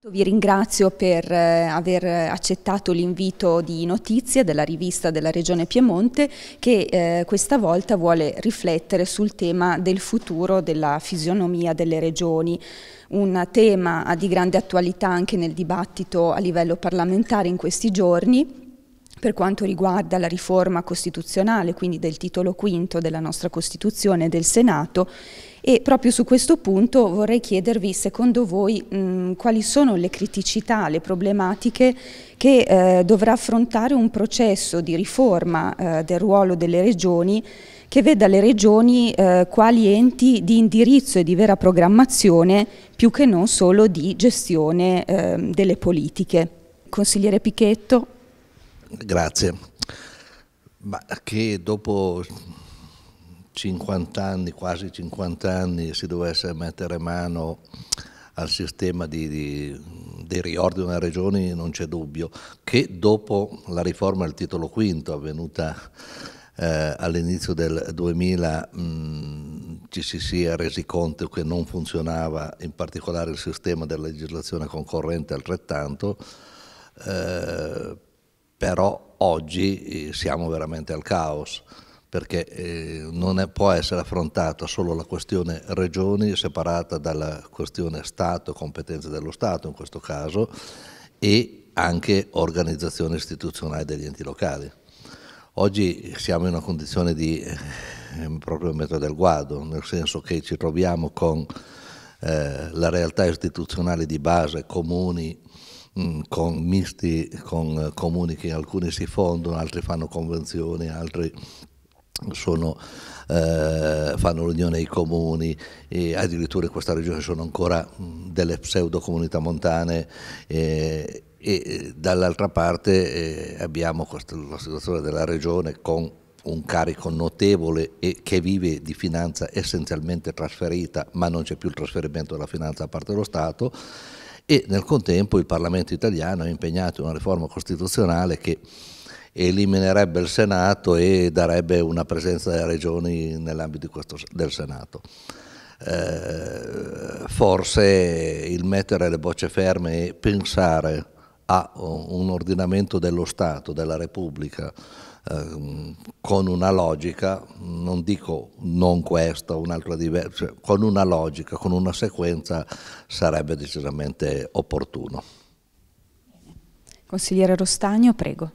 Vi ringrazio per eh, aver accettato l'invito di Notizie della rivista della Regione Piemonte che eh, questa volta vuole riflettere sul tema del futuro della fisionomia delle regioni, un tema di grande attualità anche nel dibattito a livello parlamentare in questi giorni per quanto riguarda la riforma costituzionale, quindi del titolo quinto della nostra Costituzione e del Senato e proprio su questo punto vorrei chiedervi secondo voi mh, quali sono le criticità, le problematiche che eh, dovrà affrontare un processo di riforma eh, del ruolo delle regioni che veda le regioni eh, quali enti di indirizzo e di vera programmazione più che non solo di gestione eh, delle politiche. Consigliere Pichetto. Grazie. Ma che dopo 50 anni, quasi 50 anni, si dovesse mettere mano al sistema di, di, di riordino delle regioni, non c'è dubbio, che dopo la riforma del titolo V avvenuta eh, all'inizio del 2000 mh, ci si sia resi conto che non funzionava in particolare il sistema della legislazione concorrente altrettanto, eh, però oggi eh, siamo veramente al caos perché eh, non è, può essere affrontata solo la questione regioni separata dalla questione Stato, competenze dello Stato in questo caso, e anche organizzazione istituzionale degli enti locali. Oggi siamo in una condizione di eh, proprio metà del guado, nel senso che ci troviamo con eh, la realtà istituzionale di base, comuni, mm, con misti, con comuni che alcuni si fondono, altri fanno convenzioni, altri sono, eh, fanno l'unione ai comuni e addirittura in questa regione sono ancora delle pseudo comunità montane eh, e eh, dall'altra parte eh, abbiamo questa, la situazione della regione con un carico notevole e che vive di finanza essenzialmente trasferita, ma non c'è più il trasferimento della finanza da parte dello Stato e nel contempo il Parlamento italiano è impegnato in una riforma costituzionale che eliminerebbe il Senato e darebbe una presenza delle regioni nell'ambito del Senato. Eh, forse il mettere le bocce ferme e pensare a un ordinamento dello Stato, della Repubblica, eh, con una logica, non dico non questa, un'altra diversa, cioè, con una logica, con una sequenza sarebbe decisamente opportuno. Consigliere Rostagno, prego.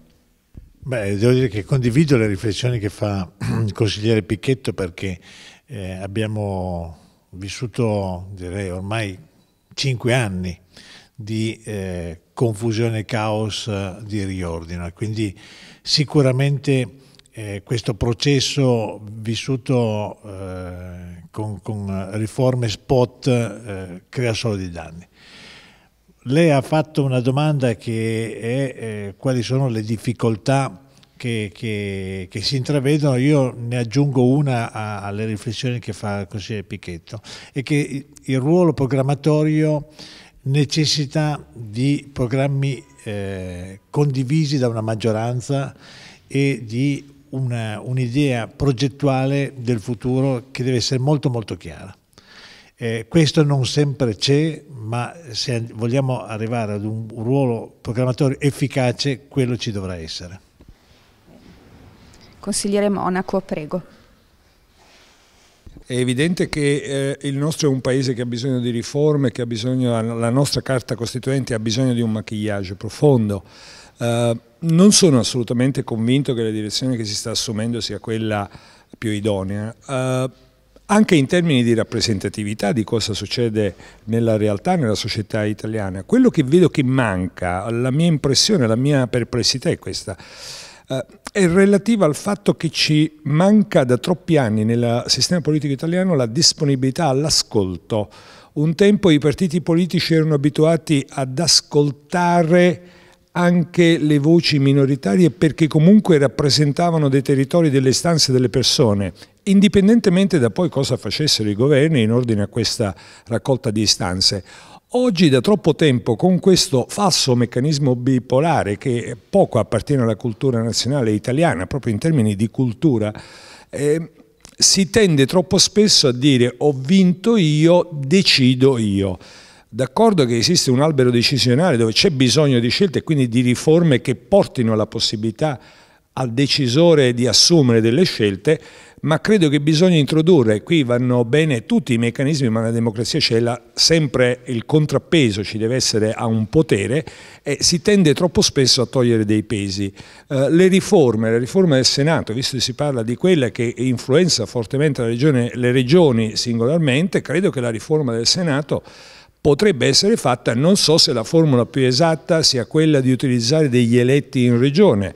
Beh, devo dire che condivido le riflessioni che fa il consigliere Picchetto perché eh, abbiamo vissuto, direi, ormai cinque anni di eh, confusione e caos eh, di riordino. Quindi sicuramente eh, questo processo vissuto eh, con, con, riforme spot eh, crea solo dei danni lei ha fatto una domanda che è eh, quali sono le difficoltà che, che, che, si intravedono, io ne aggiungo una a, alle riflessioni che fa il consigliere Pichetto, è che il ruolo programmatorio necessita di programmi eh, condivisi da una maggioranza e di un'idea un progettuale del futuro che deve essere molto molto chiara. Eh, questo non sempre c'è, ma se vogliamo arrivare ad un ruolo programmatore efficace, quello ci dovrà essere. Consigliere Monaco, prego. È evidente che eh, il nostro è un paese che ha bisogno di riforme, che ha bisogno, la nostra carta costituente ha bisogno di un maquillage profondo. Eh, non sono assolutamente convinto che la direzione che si sta assumendo sia quella più idonea. Eh, anche in termini di rappresentatività di cosa succede nella realtà, nella società italiana. Quello che vedo che manca, la mia impressione, la mia perplessità è questa, eh, è relativa al fatto che ci manca da troppi anni nel sistema politico italiano la disponibilità all'ascolto. Un tempo i partiti politici erano abituati ad ascoltare anche le voci minoritarie perché comunque rappresentavano dei territori, delle istanze delle persone indipendentemente da poi cosa facessero i governi in ordine a questa raccolta di istanze. Oggi da troppo tempo con questo falso meccanismo bipolare che poco appartiene alla cultura nazionale italiana, proprio in termini di cultura, eh, si tende troppo spesso a dire ho vinto io, decido io. D'accordo che esiste un albero decisionale dove c'è bisogno di scelte e quindi di riforme che portino la possibilità al decisore di assumere delle scelte, ma credo che bisogna introdurre, qui vanno bene tutti i meccanismi, ma nella democrazia c'è sempre il contrappeso, ci deve essere a un potere e si tende troppo spesso a togliere dei pesi. Eh, le riforme, la riforma del Senato, visto che si parla di quella che influenza fortemente regione, le regioni singolarmente, credo che la riforma del Senato potrebbe essere fatta, non so se la formula più esatta sia quella di utilizzare degli eletti in regione,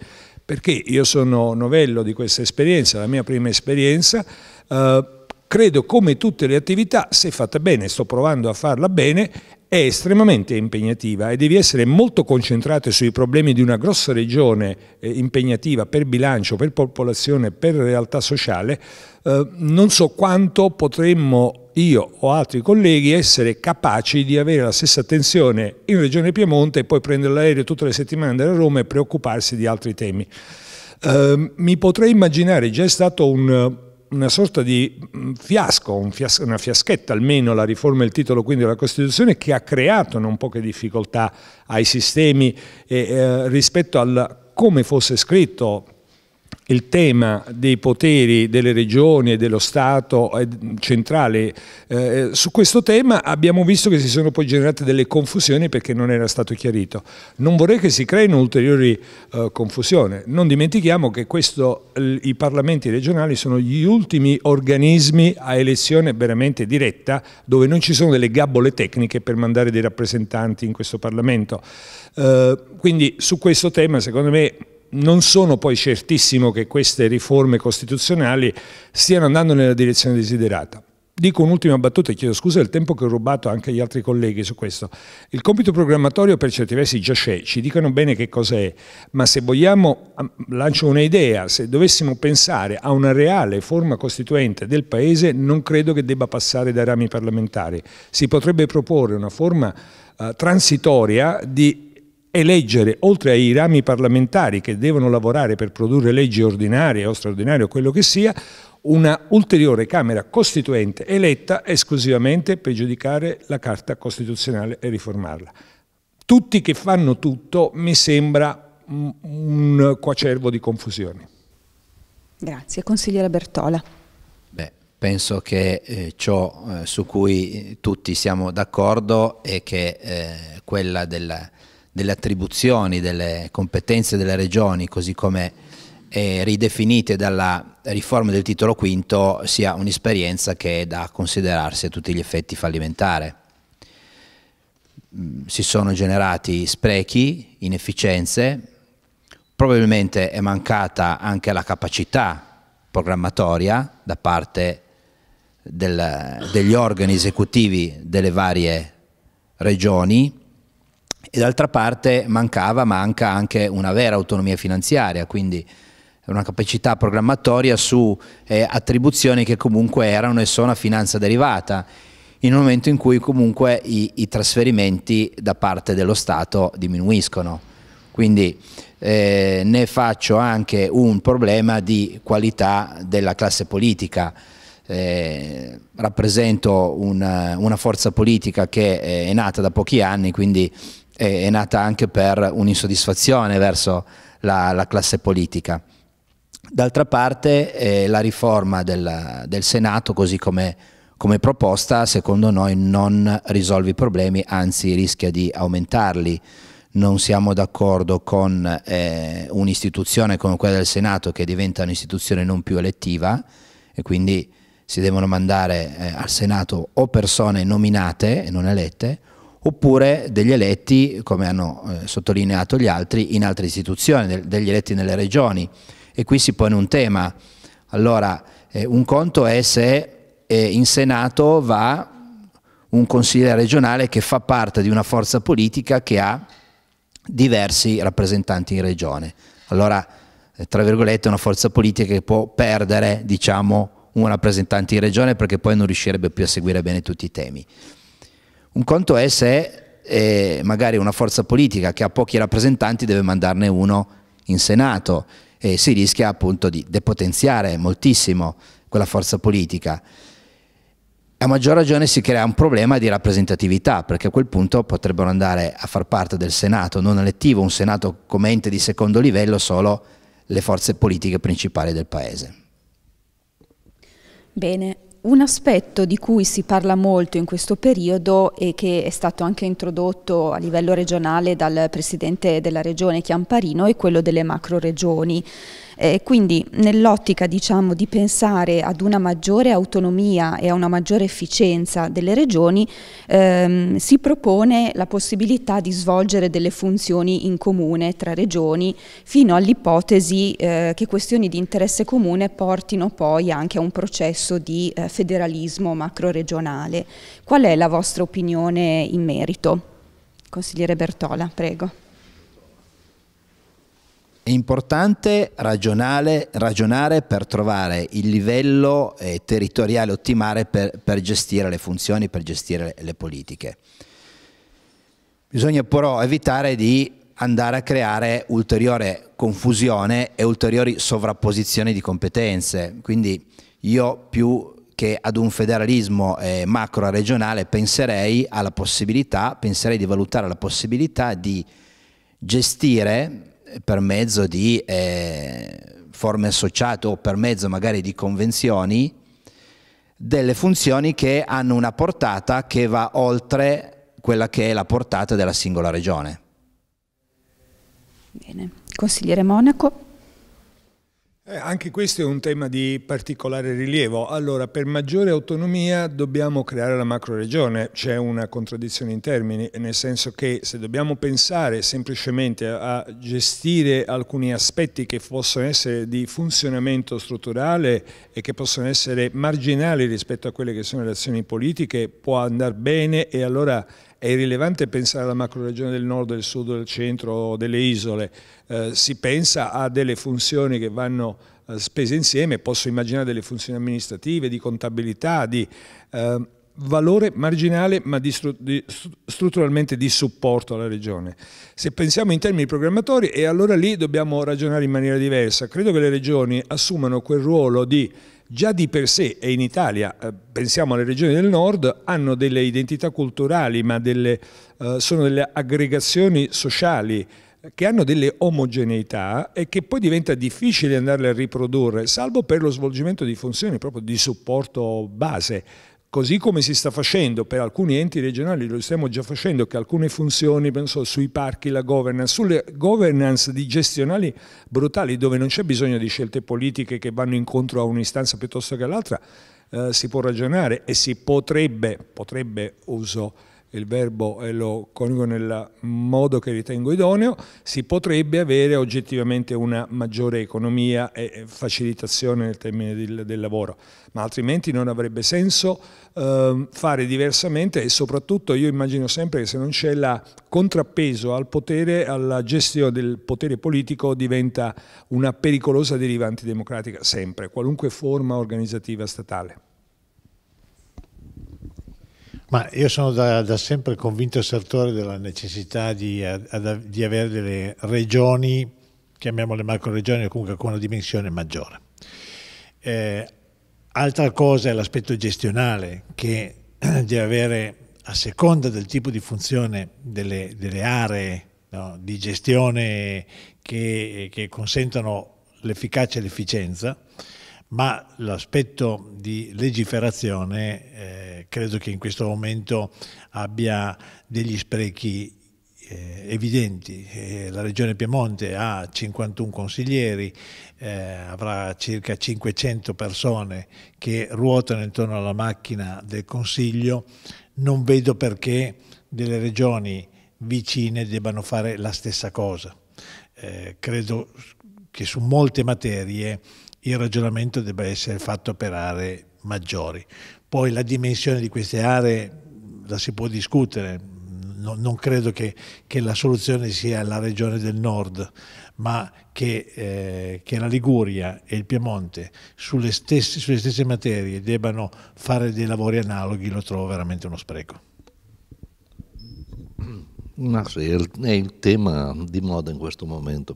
perché io sono novello di questa esperienza, la mia prima esperienza, eh, credo come tutte le attività, se fatta bene, sto provando a farla bene, è estremamente impegnativa e devi essere molto concentrato sui problemi di una grossa regione eh, impegnativa per bilancio, per popolazione, per realtà sociale. Eh, non so quanto potremmo io o altri colleghi essere capaci di avere la stessa attenzione in Regione Piemonte e poi prendere l'aereo tutte le settimane andare a Roma e preoccuparsi di altri temi. Eh, mi potrei immaginare, già è stato un, una sorta di mm, fiasco, un fiasco, una fiaschetta almeno la riforma del titolo quindi della Costituzione che ha creato non poche difficoltà ai sistemi e, eh, rispetto al come fosse scritto il tema dei poteri delle regioni e dello Stato eh, centrale, eh, su questo tema abbiamo visto che si sono poi generate delle confusioni perché non era stato chiarito. Non vorrei che si creino ulteriori eh, confusioni. Non dimentichiamo che questo, i parlamenti regionali sono gli ultimi organismi a elezione veramente diretta dove non ci sono delle gabbole tecniche per mandare dei rappresentanti in questo Parlamento. Eh, quindi su questo tema secondo me non sono poi certissimo che queste riforme costituzionali stiano andando nella direzione desiderata. Dico un'ultima battuta e chiedo scusa del tempo che ho rubato anche agli altri colleghi su questo. Il compito programmatorio per certi versi già c'è, ci dicono bene che cosa è, ma se vogliamo, lancio un'idea, se dovessimo pensare a una reale forma costituente del Paese non credo che debba passare dai rami parlamentari. Si potrebbe proporre una forma uh, transitoria di eleggere, oltre ai rami parlamentari che devono lavorare per produrre leggi ordinarie o straordinarie o quello che sia, una ulteriore Camera Costituente eletta esclusivamente per giudicare la Carta Costituzionale e riformarla. Tutti che fanno tutto mi sembra un quacervo di confusione. Grazie. Consigliere Bertola. Beh, penso che eh, ciò eh, su cui tutti siamo d'accordo è che eh, quella della delle attribuzioni, delle competenze delle regioni, così come eh, ridefinite dalla riforma del titolo V, sia un'esperienza che è da considerarsi a tutti gli effetti fallimentare. Mm, si sono generati sprechi, inefficienze, probabilmente è mancata anche la capacità programmatoria da parte del, degli organi esecutivi delle varie regioni, e d'altra parte mancava, manca anche una vera autonomia finanziaria, quindi una capacità programmatoria su eh, attribuzioni che comunque erano e sono a finanza derivata, in un momento in cui comunque i, i trasferimenti da parte dello Stato diminuiscono. Quindi eh, ne faccio anche un problema di qualità della classe politica. Eh, rappresento una, una, forza politica che è nata da pochi anni, quindi è, è nata anche per un'insoddisfazione verso la, la classe politica. D'altra parte eh, la riforma del, del Senato, così come, come, proposta, secondo noi non risolve i problemi, anzi rischia di aumentarli. Non siamo d'accordo con eh, un'istituzione come quella del Senato che diventa un'istituzione non più elettiva e quindi si devono mandare eh, al Senato o persone nominate e non elette oppure degli eletti, come hanno eh, sottolineato gli altri, in altre istituzioni, de degli eletti nelle regioni. E qui si pone un tema. Allora, eh, un conto è se eh, in Senato va un consigliere regionale che fa parte di una forza politica che ha diversi rappresentanti in regione. Allora, eh, tra virgolette, una forza politica che può perdere, diciamo, un rappresentante in regione perché poi non riuscirebbe più a seguire bene tutti i temi. Un conto è se eh, magari una forza politica che ha pochi rappresentanti deve mandarne uno in Senato e si rischia appunto di depotenziare moltissimo quella forza politica. A maggior ragione si crea un problema di rappresentatività, perché a quel punto potrebbero andare a far parte del Senato non elettivo, un Senato come ente di secondo livello, solo le forze politiche principali del Paese. Bene, un aspetto di cui si parla molto in questo periodo e che è stato anche introdotto a livello regionale dal Presidente della Regione Chiamparino è quello delle macro regioni. Eh, quindi nell'ottica diciamo, di pensare ad una maggiore autonomia e a una maggiore efficienza delle regioni ehm, si propone la possibilità di svolgere delle funzioni in comune tra regioni fino all'ipotesi eh, che questioni di interesse comune portino poi anche a un processo di eh, federalismo macro-regionale. Qual è la vostra opinione in merito? Consigliere Bertola, prego. È importante ragionare, ragionare, per trovare il livello eh, territoriale ottimale per, per, gestire le funzioni, per gestire le, le, politiche. Bisogna però evitare di andare a creare ulteriore confusione e ulteriori sovrapposizioni di competenze. Quindi io più che ad un federalismo eh, macro-regionale penserei alla possibilità, penserei di valutare la possibilità di gestire per mezzo di eh, forme associate o per mezzo magari di convenzioni delle funzioni che hanno una portata che va oltre quella che è la portata della singola regione. Bene, consigliere Monaco. Eh, anche questo è un tema di particolare rilievo. Allora, per maggiore autonomia dobbiamo creare la macro-regione. C'è una contraddizione in termini, nel senso che se dobbiamo pensare semplicemente a gestire alcuni aspetti che possono essere di funzionamento strutturale e che possono essere marginali rispetto a quelle che sono le azioni politiche, può andare bene e allora è irrilevante pensare alla macroregione del nord, del sud, del centro, delle isole, eh, si pensa a delle funzioni che vanno eh, spese insieme, posso immaginare delle funzioni amministrative, di contabilità, di eh, valore marginale ma di stru di strutturalmente di supporto alla regione. Se pensiamo in termini programmatori e allora lì dobbiamo ragionare in maniera diversa, credo che le regioni assumano quel ruolo di già di per sé e in Italia, eh, pensiamo alle regioni del nord, hanno delle identità culturali, ma delle, eh, sono delle aggregazioni sociali eh, che hanno delle omogeneità e che poi diventa difficile andarle a riprodurre, salvo per lo svolgimento di funzioni proprio di supporto base Così come si sta facendo per alcuni enti regionali, lo stiamo già facendo, che alcune funzioni, penso sui parchi, la governance, sulle governance di gestionali brutali, dove non c'è bisogno di scelte politiche che vanno incontro a un'istanza piuttosto che all'altra, eh, si può ragionare e si potrebbe, potrebbe uso il verbo e lo coniugo nel modo che ritengo idoneo, si potrebbe avere oggettivamente una maggiore economia e facilitazione nel termine del, del lavoro, ma altrimenti non avrebbe senso eh, fare diversamente e soprattutto io immagino sempre che se non c'è la contrappeso al potere, alla gestione del potere politico diventa una pericolosa deriva antidemocratica sempre, qualunque forma organizzativa statale. Ma io sono da, da sempre convinto assertore della necessità di, ad, di, avere delle regioni, chiamiamole macro regioni o comunque con una dimensione maggiore. Eh, altra cosa è l'aspetto gestionale che deve avere a seconda del tipo di funzione delle, delle aree no, di gestione che, che consentano l'efficacia e l'efficienza, ma l'aspetto di legiferazione eh, credo che in questo momento abbia degli sprechi eh, evidenti. Eh, la Regione Piemonte ha 51 consiglieri, eh, avrà circa 500 persone che ruotano intorno alla macchina del Consiglio. Non vedo perché delle regioni vicine debbano fare la stessa cosa. Eh, credo che su molte materie il ragionamento debba essere fatto per aree maggiori. Poi la dimensione di queste aree la si può discutere, no, non credo che, che, la soluzione sia la regione del nord, ma che, eh, che la Liguria e il Piemonte sulle stesse, sulle stesse materie debbano fare dei lavori analoghi lo trovo veramente uno spreco. Ma sì, è il tema di moda in questo momento.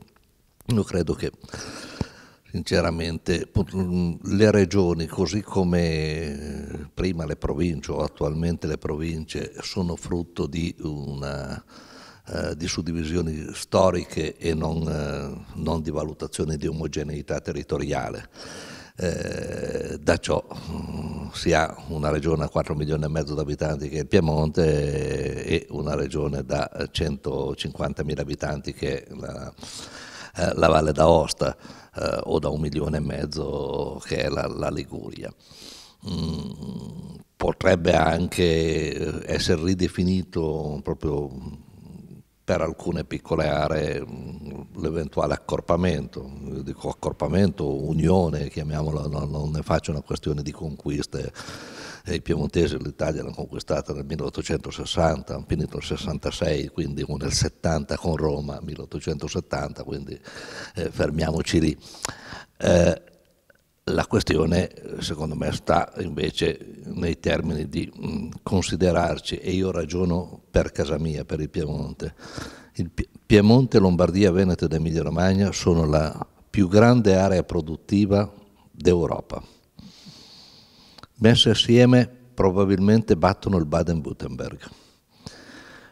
Io credo che sinceramente mm, le regioni, così come eh, prima le province o attualmente le province, sono frutto di, una, eh, di suddivisioni storiche e non, eh, non, di valutazioni di omogeneità territoriale. Eh, da ciò mm, si ha una regione a 4 milioni e mezzo di abitanti che è il Piemonte e una regione da 150 mila abitanti che è la, eh, la Valle d'Aosta eh, o da un milione e mezzo che è la, la Liguria. Mm, potrebbe anche essere ridefinito proprio per alcune piccole aree mm, l'eventuale accorpamento, Io dico accorpamento, unione, chiamiamolo, non, non ne faccio una questione di conquiste eh, i piemontesi l'Italia l'hanno conquistata nel 1860, hanno finito nel 66, quindi nel 70 con Roma, 1870, quindi eh, fermiamoci lì. Eh, la questione, secondo me, sta invece nei termini di mh, mm, considerarci, e io ragiono per casa mia, per il Piemonte. Il Piemonte, Lombardia, Veneto ed Emilia Romagna sono la più grande area produttiva d'Europa messe assieme probabilmente battono il Baden-Württemberg.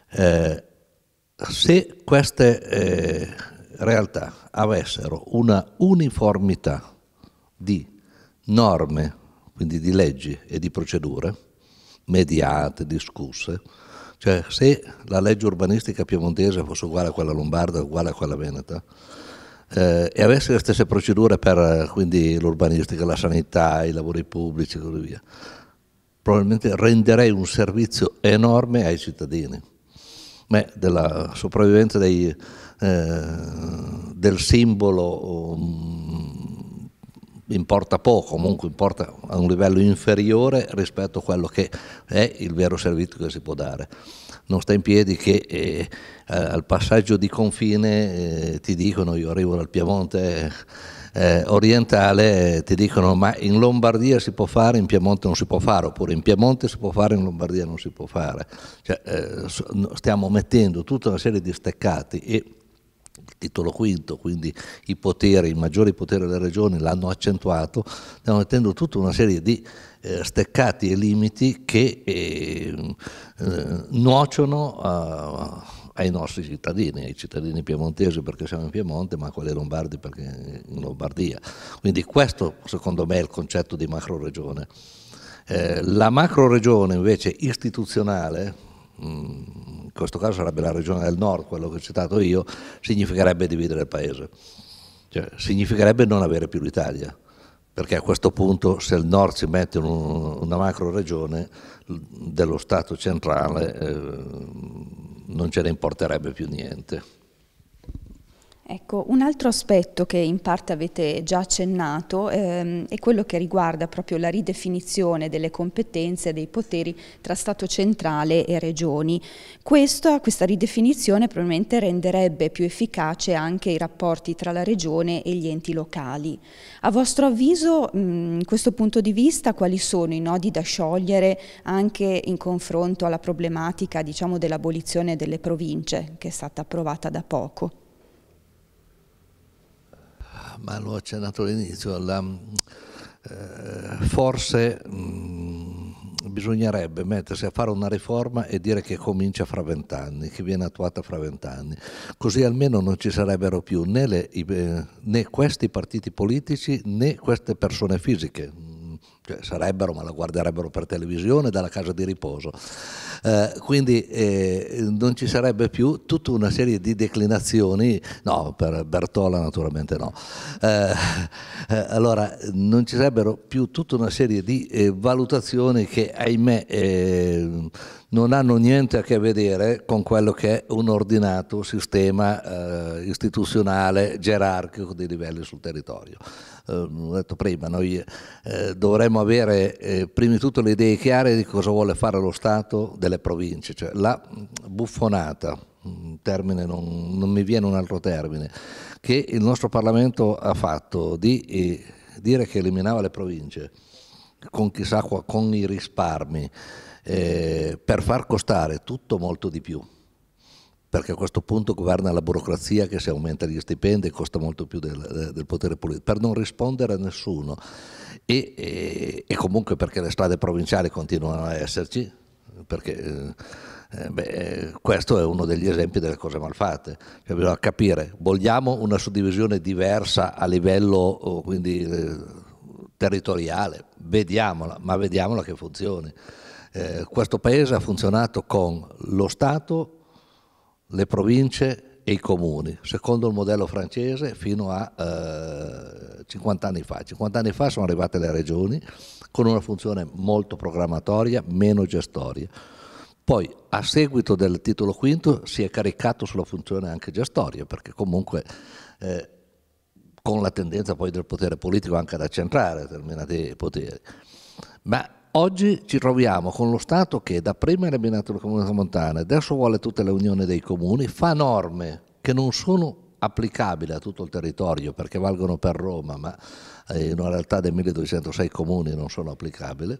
Eh, se queste eh, realtà avessero una uniformità di norme, quindi di leggi e di procedure, mediate, discusse, cioè se la legge urbanistica piemontese fosse uguale a quella lombarda, uguale a quella veneta, eh, e avesse le stesse procedure per eh, quindi, l'urbanistica, la sanità, i lavori pubblici e così via, probabilmente renderei un servizio enorme ai cittadini. Beh, della sopravvivenza dei, eh, del simbolo um, importa poco, comunque importa a un livello inferiore rispetto a quello che è il vero servizio che si può dare. Non sta in piedi che eh, al passaggio di confine eh, ti dicono, io arrivo dal Piemonte eh, eh orientale, eh, ti dicono ma in Lombardia si può fare, in Piemonte non si può fare, oppure in Piemonte si può fare, in Lombardia non si può fare. Cioè, eh, stiamo mettendo tutta una serie di steccati e titolo quinto, quindi i poteri, i maggiori poteri delle regioni l'hanno accentuato, stiamo mettendo tutta una serie di eh, steccati e limiti che eh, eh, nuociono a, ai nostri cittadini, ai cittadini piemontesi perché siamo in Piemonte, ma a quelli lombardi perché in Lombardia. Quindi questo secondo me è il concetto di macro regione. Eh, la macro regione invece istituzionale, Mm, in questo caso sarebbe la regione del nord, quello che ho citato io, significherebbe dividere il paese, cioè, significherebbe non avere più l'Italia, perché a questo punto se il nord si mette in una macro regione dello Stato centrale eh, non ce ne importerebbe più niente. Ecco, un altro aspetto che in parte avete già accennato ehm, è quello che riguarda proprio la ridefinizione delle competenze e dei poteri tra Stato centrale e regioni. Questa, questa ridefinizione probabilmente renderebbe più efficace anche i rapporti tra la regione e gli enti locali. A vostro avviso, mm, in questo punto di vista, quali sono i nodi da sciogliere anche in confronto alla problematica diciamo, dell'abolizione delle province che è stata approvata da poco? ma l'ho accennato all'inizio, la, mm, eh, forse mh, mm, bisognerebbe mettersi a fare una riforma e dire che comincia fra vent'anni, che viene attuata fra vent'anni, così almeno non ci sarebbero più né, le, eh, né questi partiti politici né queste persone fisiche, cioè, sarebbero, ma la guarderebbero per televisione dalla casa di riposo. Eh, quindi eh, non ci sarebbe più tutta una serie di declinazioni, no, per Bertola naturalmente no, eh, eh allora non ci sarebbero più tutta una serie di eh, valutazioni che ahimè eh, non hanno niente a che vedere con quello che è un ordinato sistema istituzionale gerarchico dei livelli sul territorio. Eh, l'ho detto prima, noi eh, dovremmo avere eh, prima di tutto le idee chiare di cosa vuole fare lo Stato delle province, cioè la buffonata, termine non, non mi viene un altro termine, che il nostro Parlamento ha fatto di dire che eliminava le province con chissà qua, con i risparmi, eh, per far costare tutto molto di più perché a questo punto governa la burocrazia che si aumenta gli stipendi e costa molto più del, del, potere politico, per non rispondere a nessuno. E, e, e, comunque perché le strade provinciali continuano a esserci, perché eh, beh, questo è uno degli esempi delle cose malfatte. Cioè, bisogna capire, vogliamo una suddivisione diversa a livello oh, quindi, eh, territoriale, vediamola, ma vediamola che funzioni. Eh, questo paese ha funzionato con lo Stato le province e i comuni, secondo il modello francese fino a eh, 50 anni fa. 50 anni fa sono arrivate le regioni con una funzione molto programmatoria, meno gestoria. Poi a seguito del titolo quinto si è caricato sulla funzione anche gestoria, perché comunque eh, con la tendenza poi del potere politico anche ad accentrare determinati poteri. Ma Oggi ci troviamo con lo Stato che da prima era abbinato le comunità montane, adesso vuole tutte le unioni dei comuni, fa norme che non sono applicabili a tutto il territorio perché valgono per Roma, ma eh, in una realtà dei 1206 comuni non sono applicabili.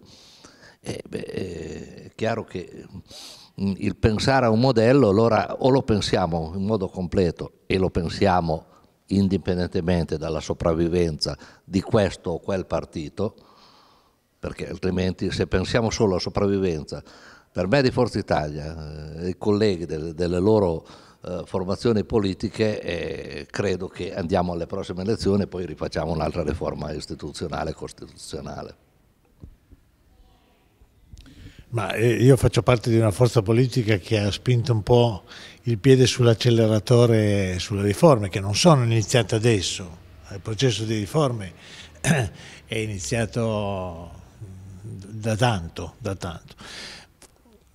E eh, beh, eh, è chiaro che mm, il pensare a un modello, allora o lo pensiamo in modo completo e lo pensiamo indipendentemente dalla sopravvivenza di questo o quel partito, perché altrimenti se pensiamo solo alla sopravvivenza, per me di Forza Italia eh, i colleghi del, delle loro eh, formazioni politiche eh, credo che andiamo alle prossime elezioni e poi rifacciamo un'altra riforma istituzionale e costituzionale. Ma eh, io faccio parte di una forza politica che ha spinto un po' il piede sull'acceleratore sulle riforme, che non sono iniziate adesso. Il processo di riforme è iniziato da tanto, da tanto.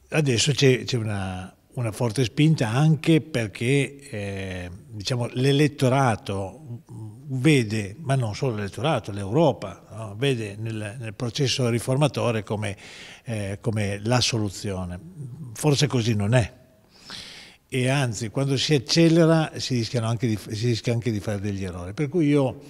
Adesso c'è, una, una, forte spinta anche perché eh, diciamo, l'elettorato vede, ma non solo l'elettorato, l'Europa, no? vede nel, nel, processo riformatore come, eh, come la soluzione. Forse così non è e anzi quando si accelera si rischia, di, si rischia anche di, fare degli errori. Per cui io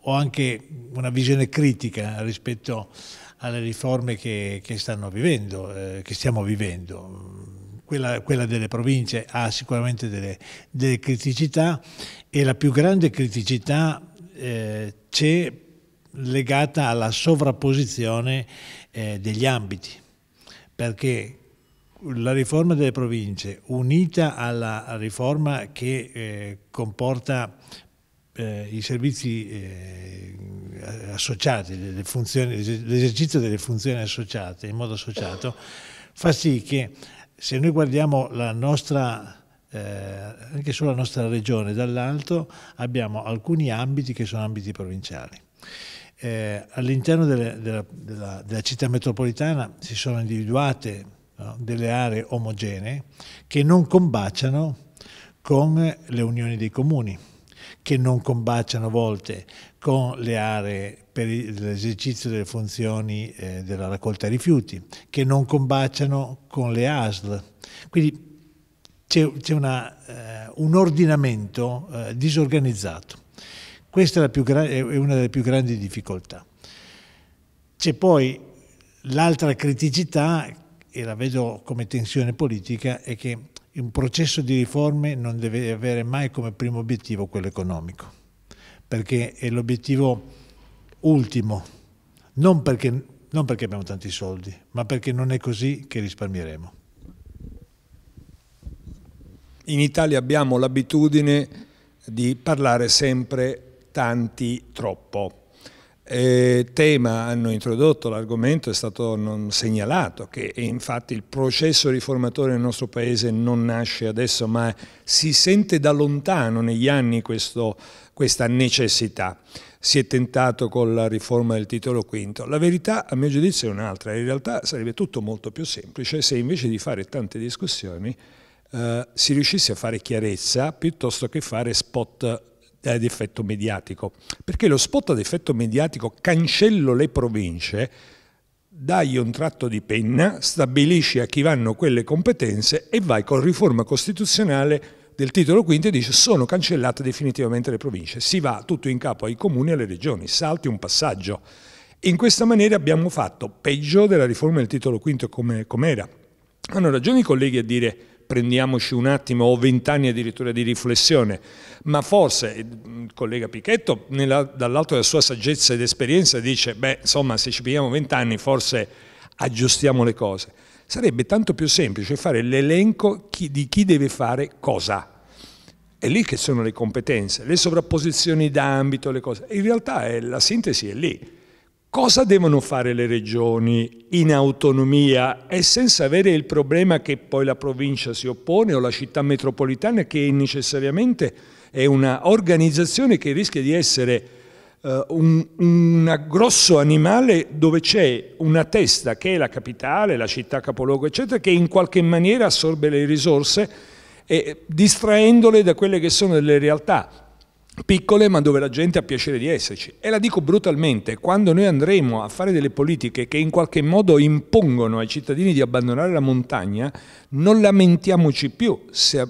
ho anche una visione critica rispetto a alle riforme che, che stanno vivendo, eh, che stiamo vivendo. Quella, quella, delle province ha sicuramente delle, delle, criticità e la più grande criticità eh, c'è legata alla sovrapposizione eh, degli ambiti, perché la riforma delle province unita alla riforma che eh, comporta eh, i servizi eh, eh, associati, l'esercizio delle funzioni associate in modo associato, fa sì che se noi guardiamo la nostra eh, anche sulla nostra regione dall'alto abbiamo alcuni ambiti che sono ambiti provinciali. Eh, all'interno delle, della, della, della, città metropolitana si sono individuate no, delle aree omogenee che non combaciano con le unioni dei comuni, che non combaciano a volte con le aree per l'esercizio delle funzioni eh, della raccolta rifiuti, che non combaciano con le ASL. Quindi c'è eh, un ordinamento eh, disorganizzato. Questa è, è una delle più grandi difficoltà. C'è poi l'altra criticità, e la vedo come tensione politica, è che un processo di riforme non deve avere mai come primo obiettivo quello economico perché è l'obiettivo ultimo, non perché, non perché abbiamo tanti soldi, ma perché non è così che risparmieremo. In Italia abbiamo l'abitudine di parlare sempre tanti troppo. Eh, tema hanno introdotto l'argomento, è stato segnalato che infatti il processo riformatore nel nostro paese non nasce adesso ma si sente da lontano negli anni questo questa necessità. Si è tentato con la riforma del titolo quinto. La verità, a mio giudizio, è un'altra. In realtà sarebbe tutto molto più semplice se invece di fare tante discussioni eh, si riuscisse a fare chiarezza piuttosto che fare spot ad eh, effetto mediatico. Perché lo spot ad effetto mediatico cancello le province dagli un tratto di penna, stabilisci a chi vanno quelle competenze e vai con riforma costituzionale del titolo quinto dice sono cancellate definitivamente le province, si va tutto in capo ai comuni e alle regioni, salti un passaggio. In questa maniera abbiamo fatto peggio della riforma del titolo quinto come, come era. Hanno ragione i colleghi a dire prendiamoci un attimo o vent'anni addirittura di riflessione, ma forse eh, il collega Pichetto dall'alto della sua saggezza ed esperienza dice beh insomma se ci pigliamo vent'anni forse aggiustiamo le cose. Sarebbe tanto più semplice fare l'elenco di chi deve fare cosa. È lì che sono le competenze, le sovrapposizioni d'ambito, le cose. In realtà è, la sintesi è lì. Cosa devono fare le regioni in autonomia e senza avere il problema che poi la provincia si oppone o la città metropolitana che necessariamente è un'organizzazione che rischia di essere eh, un, un, grosso animale dove c'è una testa che è la capitale, la città capoluogo, eccetera, che in qualche maniera assorbe le risorse e, eh, distraendole da quelle che sono delle realtà piccole ma dove la gente ha piacere di esserci. E la dico brutalmente, quando noi andremo a fare delle politiche che in qualche modo impongono ai cittadini di abbandonare la montagna, non lamentiamoci più se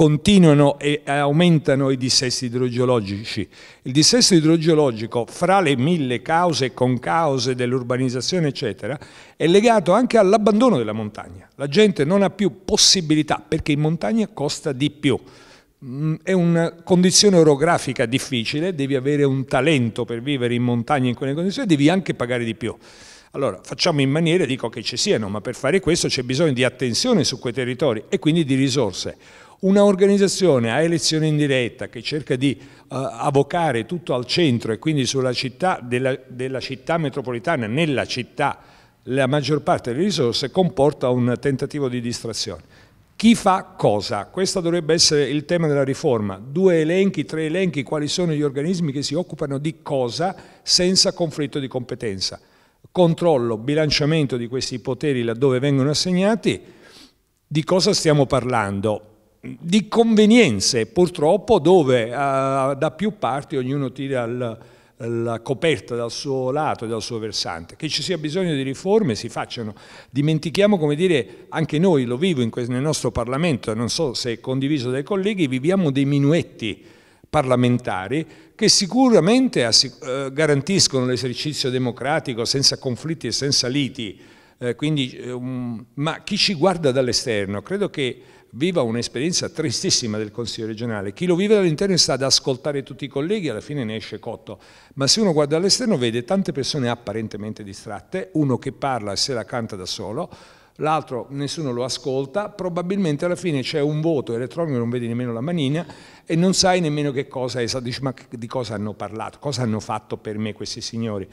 continuano e aumentano i dissesti idrogeologici. Il dissesto idrogeologico, fra le mille cause con cause dell'urbanizzazione, eccetera, è legato anche all'abbandono della montagna. La gente non ha più possibilità, perché in montagna costa di più mm, è una condizione orografica difficile, devi avere un talento per vivere in montagna in quelle condizioni, devi anche pagare di più. Allora, facciamo in maniera, dico che ci siano, ma per fare questo c'è bisogno di attenzione su quei territori e quindi di risorse. Una organizzazione a elezione indiretta che cerca di uh, eh, avocare tutto al centro e quindi sulla città, della, della città metropolitana, nella città, la maggior parte delle risorse comporta un tentativo di distrazione. Chi fa cosa? Questo dovrebbe essere il tema della riforma. Due elenchi, tre elenchi, quali sono gli organismi che si occupano di cosa senza conflitto di competenza. Controllo, bilanciamento di questi poteri laddove vengono assegnati. Di cosa stiamo parlando? di convenienze purtroppo dove eh, da più parti ognuno tira il, la coperta dal suo lato, dal suo versante. Che ci sia bisogno di riforme si facciano. Dimentichiamo, come dire, anche noi, lo vivo questo, nel nostro Parlamento, non so se è condiviso dai colleghi, viviamo dei minuetti parlamentari che sicuramente eh, garantiscono l'esercizio democratico senza conflitti e senza liti. Eh, quindi, eh, ma chi ci guarda dall'esterno credo che viva un'esperienza tristissima del Consiglio regionale. Chi lo vive dall'interno sta ad ascoltare tutti i colleghi e alla fine ne esce cotto, ma se uno guarda all'esterno vede tante persone apparentemente distratte, uno che parla e se la canta da solo, l'altro nessuno lo ascolta, probabilmente alla fine c'è un voto elettronico, non vedi nemmeno la manina e non sai nemmeno che cosa è dici ma di cosa hanno parlato, cosa hanno fatto per me questi signori.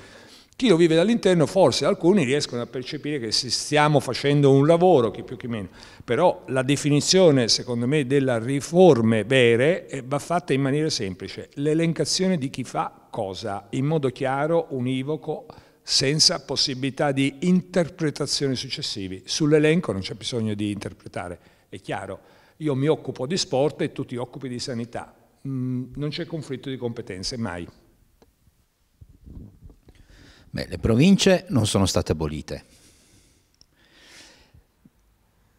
Chi lo vive dall'interno, forse alcuni riescono a percepire che stiamo facendo un lavoro, chi più chi meno, però la definizione, secondo me, della riforme vere eh, va fatta in maniera semplice, l'elencazione di chi fa cosa, in modo chiaro, univoco, senza possibilità di interpretazioni successive. Sull'elenco non c'è bisogno di interpretare, è chiaro. Io mi occupo di sport e tu ti occupi di sanità. Mm, non c'è conflitto di competenze, mai. Beh, le province non sono state abolite.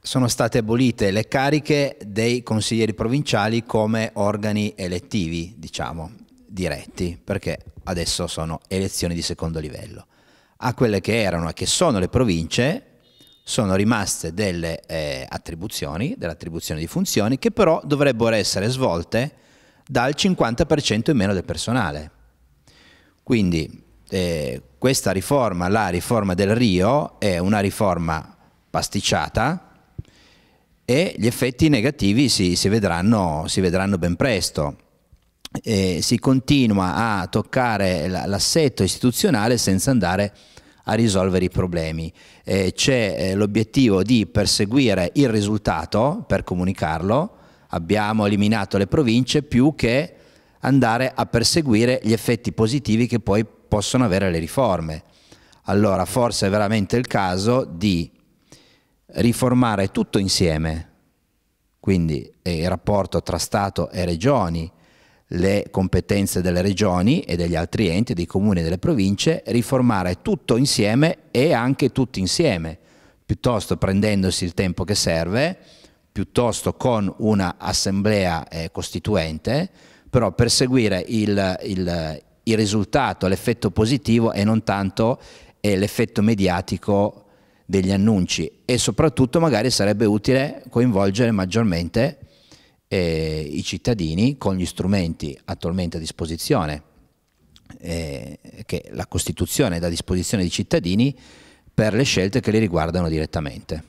Sono state abolite le cariche dei consiglieri provinciali come organi elettivi, diciamo, diretti, perché adesso sono elezioni di secondo livello. A quelle che erano e che sono le province sono rimaste delle eh, attribuzioni, dell'attribuzione di funzioni, che però dovrebbero essere svolte dal 50% in meno del personale. Quindi eh, questa riforma, la riforma del Rio, è una riforma pasticciata e gli effetti negativi si, si, vedranno, si vedranno, ben presto. E si continua a toccare l'assetto istituzionale senza andare a risolvere i problemi. Eh, c'è eh, l'obiettivo di perseguire il risultato per comunicarlo, abbiamo eliminato le province più che andare a perseguire gli effetti positivi che poi possono avere le riforme. Allora forse è veramente il caso di riformare tutto insieme, quindi eh, il rapporto tra Stato e regioni, le competenze delle regioni e degli altri enti, dei comuni e delle province, riformare tutto insieme e anche tutti insieme, piuttosto prendendosi il tempo che serve, piuttosto con un'assemblea eh, costituente, però perseguire il, il, il risultato, l'effetto positivo e non tanto l'effetto mediatico degli annunci e soprattutto magari sarebbe utile coinvolgere maggiormente eh, i cittadini con gli strumenti attualmente a disposizione eh, che la Costituzione dà a disposizione dei cittadini per le scelte che li riguardano direttamente.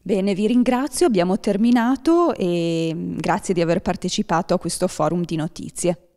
Bene, vi ringrazio, abbiamo terminato e mm, grazie di aver partecipato a questo forum di notizie.